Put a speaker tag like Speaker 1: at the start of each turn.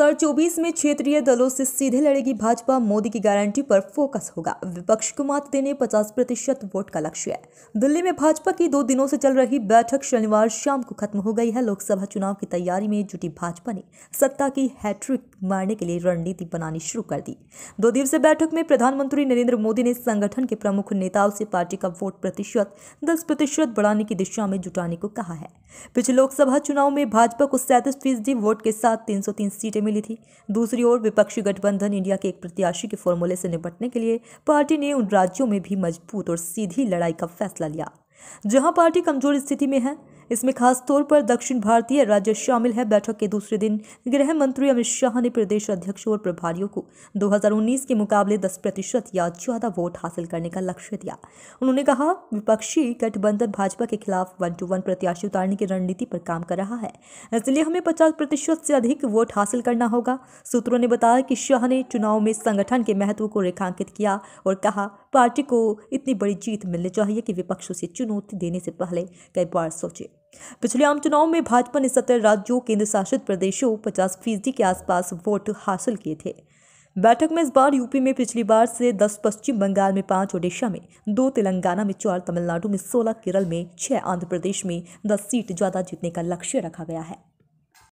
Speaker 1: 2024 में क्षेत्रीय दलों से सीधे लड़ेगी भाजपा मोदी की गारंटी पर फोकस होगा विपक्ष को मात देने 50 प्रतिशत वोट का लक्ष्य है दिल्ली में भाजपा की दो दिनों से चल रही बैठक शनिवार शाम को खत्म हो गई है लोकसभा चुनाव की तैयारी में जुटी भाजपा ने सत्ता की हैट्रिक मारने के लिए रणनीति बनानी शुरू कर दी दो दिवसीय बैठक में प्रधानमंत्री नरेंद्र मोदी ने संगठन के प्रमुख नेताओं से पार्टी का वोट प्रतिशत दस प्रतिशत बढ़ाने की दिशा में जुटाने को कहा है पिछले लोकसभा चुनाव में भाजपा को सैंतीस फीसदी वोट के साथ तीन सीटें मिली थी दूसरी ओर विपक्षी गठबंधन इंडिया के एक प्रत्याशी के फॉर्मूले से निपटने के लिए पार्टी ने उन राज्यों में भी मजबूत और सीधी लड़ाई का फैसला लिया जहां पार्टी कमजोर स्थिति में है इसमें खास तौर पर दक्षिण भारतीय राज्य शामिल है बैठक के दूसरे दिन गृह मंत्री अमित शाह ने प्रदेश अध्यक्षों और प्रभारियों को 2019 के मुकाबले 10 प्रतिशत या ज्यादा वोट हासिल करने का लक्ष्य दिया उन्होंने कहा विपक्षी गठबंधन भाजपा के खिलाफ वन टू वन प्रत्याशी उतारने की रणनीति पर काम कर रहा है इसलिए हमें पचास प्रतिशत से अधिक वोट हासिल करना होगा सूत्रों ने बताया कि शाह ने चुनाव में संगठन के महत्व को रेखांकित किया और कहा पार्टी को इतनी बड़ी जीत मिलनी चाहिए कि विपक्ष उसे चुनौती देने से पहले कई बार सोचे पिछले आम चुनाव में भाजपा ने सत्रह राज्यों केंद्र शासित प्रदेशों पचास फीसदी के आसपास वोट हासिल किए थे बैठक में इस बार यूपी में पिछली बार से दस पश्चिम बंगाल में पांच ओडिशा में दो तेलंगाना में चार तमिलनाडु में सोलह केरल में छह आंध्र प्रदेश में दस सीट ज़्यादा जीतने का लक्ष्य रखा गया है